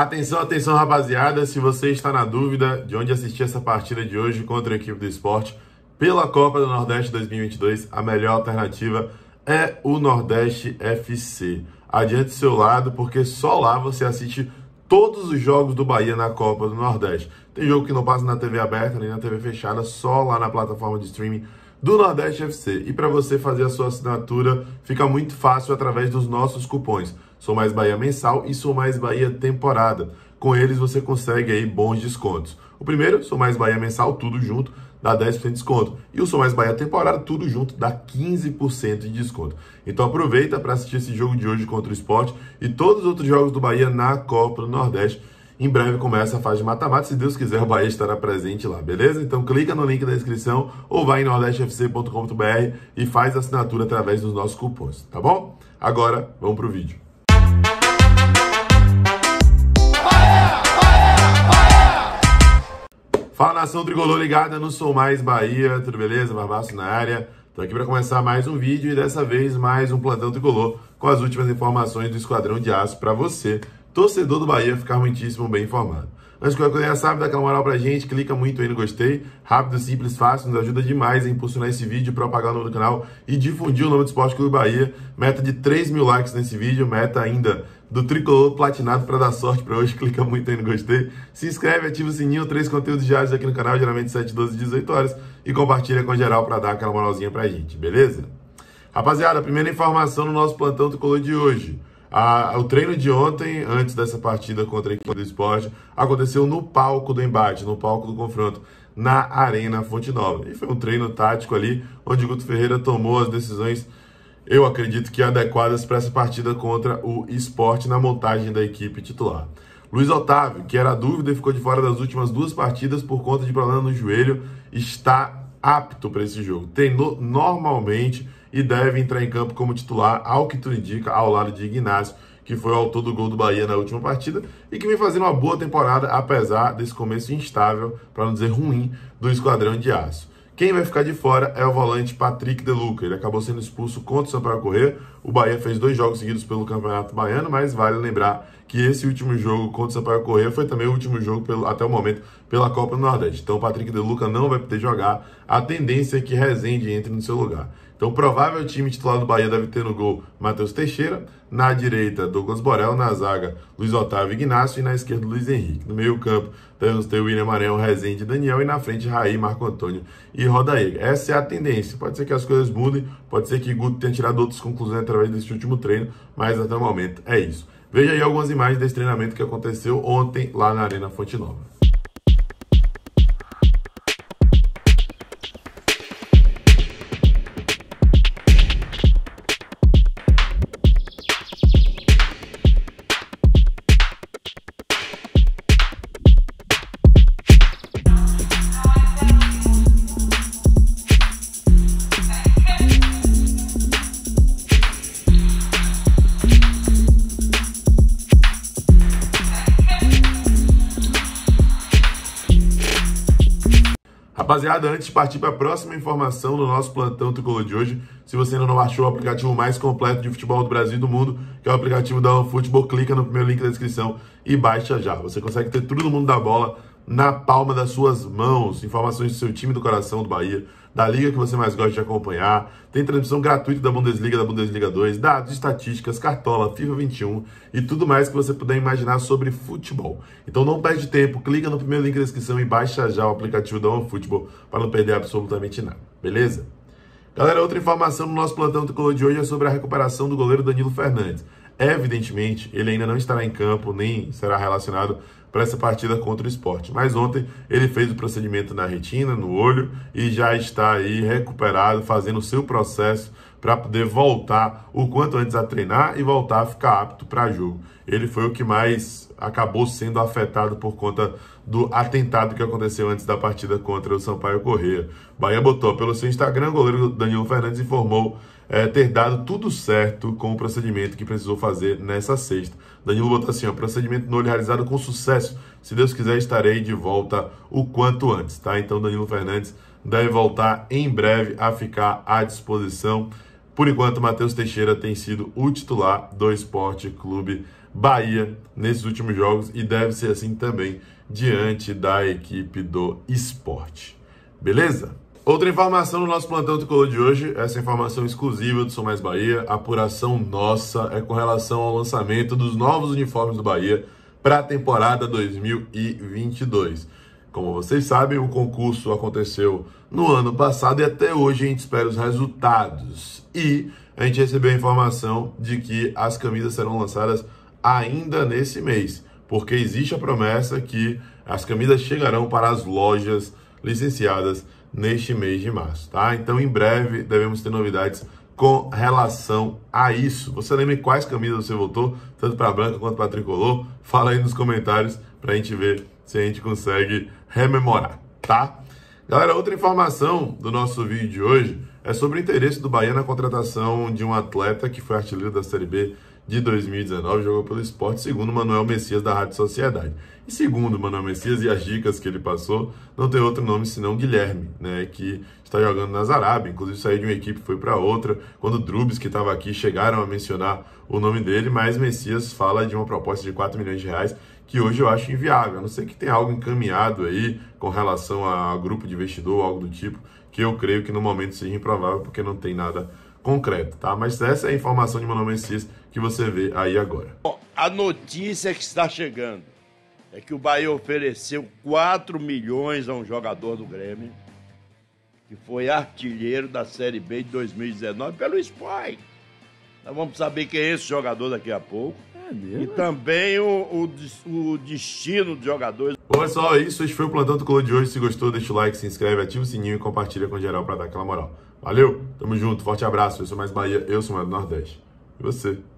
Atenção, atenção, rapaziada. Se você está na dúvida de onde assistir essa partida de hoje contra a equipe do esporte pela Copa do Nordeste 2022, a melhor alternativa é o Nordeste FC. Adiante seu lado, porque só lá você assiste todos os jogos do Bahia na Copa do Nordeste. Tem jogo que não passa na TV aberta nem na TV fechada, só lá na plataforma de streaming do Nordeste FC. E para você fazer a sua assinatura, fica muito fácil através dos nossos cupons. Sou Mais Bahia mensal e Sou Mais Bahia temporada. Com eles você consegue aí bons descontos. O primeiro, Sou Mais Bahia mensal, tudo junto, dá 10% de desconto. E o Sou Mais Bahia temporada, tudo junto, dá 15% de desconto. Então aproveita para assistir esse jogo de hoje contra o esporte e todos os outros jogos do Bahia na Copa do Nordeste. Em breve começa a fase de mata-mata. Se Deus quiser, o Bahia estará presente lá, beleza? Então clica no link da descrição ou vai em nordestfc.com.br e faz a assinatura através dos nossos cupons, tá bom? Agora, vamos pro vídeo. nação tricolor ligada no Sou Mais Bahia, tudo beleza? Barbaço na área. Estou aqui para começar mais um vídeo e dessa vez mais um plantão tricolor com as últimas informações do Esquadrão de Aço para você, torcedor do Bahia, ficar muitíssimo bem informado. Antes qualquer coisa já sabe, dá aquela moral pra gente, clica muito aí no gostei, rápido, simples, fácil, nos ajuda demais a impulsionar esse vídeo, propagar o nome do canal e difundir o nome do Esporte Clube Bahia. Meta de 3 mil likes nesse vídeo, meta ainda do Tricolor Platinado para dar sorte para hoje. Clica muito aí no gostei. Se inscreve, ativa o sininho, três conteúdos diários aqui no canal, geralmente 7, 12, 18 horas. E compartilha com geral para dar aquela moralzinha a gente, beleza? Rapaziada, primeira informação no nosso plantão Tricolor de hoje. A, o treino de ontem, antes dessa partida contra a equipe do esporte, aconteceu no palco do embate, no palco do confronto, na Arena Fonte Nova. E foi um treino tático ali, onde Guto Ferreira tomou as decisões eu acredito que adequadas para essa partida contra o esporte na montagem da equipe titular. Luiz Otávio, que era dúvida e ficou de fora das últimas duas partidas por conta de problema no joelho, está apto para esse jogo. Treinou normalmente e deve entrar em campo como titular, ao que tudo indica, ao lado de Ignacio, que foi o autor do gol do Bahia na última partida e que vem fazendo uma boa temporada, apesar desse começo instável, para não dizer ruim, do Esquadrão de Aço. Quem vai ficar de fora é o volante Patrick Deluca. Ele acabou sendo expulso contra o Sampaio Correr. O Bahia fez dois jogos seguidos pelo Campeonato Baiano, mas vale lembrar que esse último jogo contra o Sampaio Correr foi também o último jogo pelo, até o momento pela Copa do Nordeste. Então o Patrick Deluca não vai poder jogar. A tendência é que Rezende entre no seu lugar. Então, provável time titular do Bahia deve ter no gol Matheus Teixeira, na direita Douglas Borel, na zaga Luiz Otávio Ignacio e na esquerda Luiz Henrique. No meio-campo, devemos ter William Maranhão, Rezende e Daniel e na frente Raí, Marco Antônio e Rodaíga. Essa é a tendência. Pode ser que as coisas mudem, pode ser que Guto tenha tirado outras conclusões através desse último treino, mas até o momento é isso. Veja aí algumas imagens desse treinamento que aconteceu ontem lá na Arena Fonte Nova. Rapaziada, antes de partir para a próxima informação do nosso plantão tricolor de hoje, se você ainda não achou o aplicativo mais completo de futebol do Brasil e do mundo, que é o aplicativo da OneFootball, clica no primeiro link da descrição e baixa já. Você consegue ter tudo do mundo da bola na palma das suas mãos, informações do seu time do coração do Bahia, da liga que você mais gosta de acompanhar. Tem transmissão gratuita da Bundesliga, da Bundesliga 2, dados, estatísticas, cartola, FIFA 21 e tudo mais que você puder imaginar sobre futebol. Então não perde tempo, clica no primeiro link da descrição e baixa já o aplicativo da OneFootball para não perder absolutamente nada, beleza? Galera, outra informação no nosso plantão tricolor de hoje é sobre a recuperação do goleiro Danilo Fernandes. Evidentemente, ele ainda não estará em campo, nem será relacionado para essa partida contra o esporte. Mas ontem ele fez o procedimento na retina, no olho, e já está aí recuperado, fazendo o seu processo para poder voltar o quanto antes a treinar e voltar a ficar apto para jogo ele foi o que mais acabou sendo afetado por conta do atentado que aconteceu antes da partida contra o Sampaio Correia. Bahia botou pelo seu Instagram, o goleiro Danilo Fernandes informou é, ter dado tudo certo com o procedimento que precisou fazer nessa sexta. Danilo botou assim: ó, procedimento no olho realizado com sucesso. Se Deus quiser, estarei de volta o quanto antes, tá? Então, Danilo Fernandes deve voltar em breve a ficar à disposição. Por enquanto, Matheus Teixeira tem sido o titular do Esporte Clube Bahia nesses últimos jogos e deve ser assim também diante da equipe do esporte. Beleza? Outra informação no nosso plantão tricolor de hoje, essa é informação exclusiva do Som Mais Bahia, apuração nossa é com relação ao lançamento dos novos uniformes do Bahia para a temporada 2022. Como vocês sabem, o concurso aconteceu no ano passado e até hoje a gente espera os resultados. E a gente recebeu a informação de que as camisas serão lançadas ainda nesse mês, porque existe a promessa que as camisas chegarão para as lojas licenciadas neste mês de março, tá? Então, em breve, devemos ter novidades com relação a isso. Você lembra quais camisas você votou, tanto para branca quanto para tricolor? Fala aí nos comentários para a gente ver se a gente consegue rememorar, tá? Galera, outra informação do nosso vídeo de hoje é sobre o interesse do Bahia na contratação de um atleta que foi artilheiro da Série B de 2019 jogou pelo esporte, segundo Manuel Messias da Rádio Sociedade. E segundo Manuel Messias e as dicas que ele passou, não tem outro nome senão Guilherme, né, que está jogando na Arábia, inclusive saiu de uma equipe foi para outra. Quando Drubes, que estava aqui, chegaram a mencionar o nome dele, mas Messias fala de uma proposta de 4 milhões de reais que hoje eu acho inviável. A não sei que tem algo encaminhado aí com relação a grupo de investidor, algo do tipo, que eu creio que no momento seja improvável porque não tem nada concreto, tá? Mas essa é a informação de Manoel Messias que você vê aí agora. Bom, a notícia que está chegando é que o Bahia ofereceu 4 milhões a um jogador do Grêmio, que foi artilheiro da Série B de 2019 pelo Spy. Nós vamos saber quem é esse jogador daqui a pouco. É mesmo, e é? também o, o, o destino dos de jogadores. Bom, é isso. Esse foi o Plantão do Color de hoje. Se gostou, deixa o like, se inscreve, ativa o sininho e compartilha com o geral para dar aquela moral. Valeu, tamo junto, forte abraço. Eu sou mais Bahia, eu sou mais do Nordeste. E você?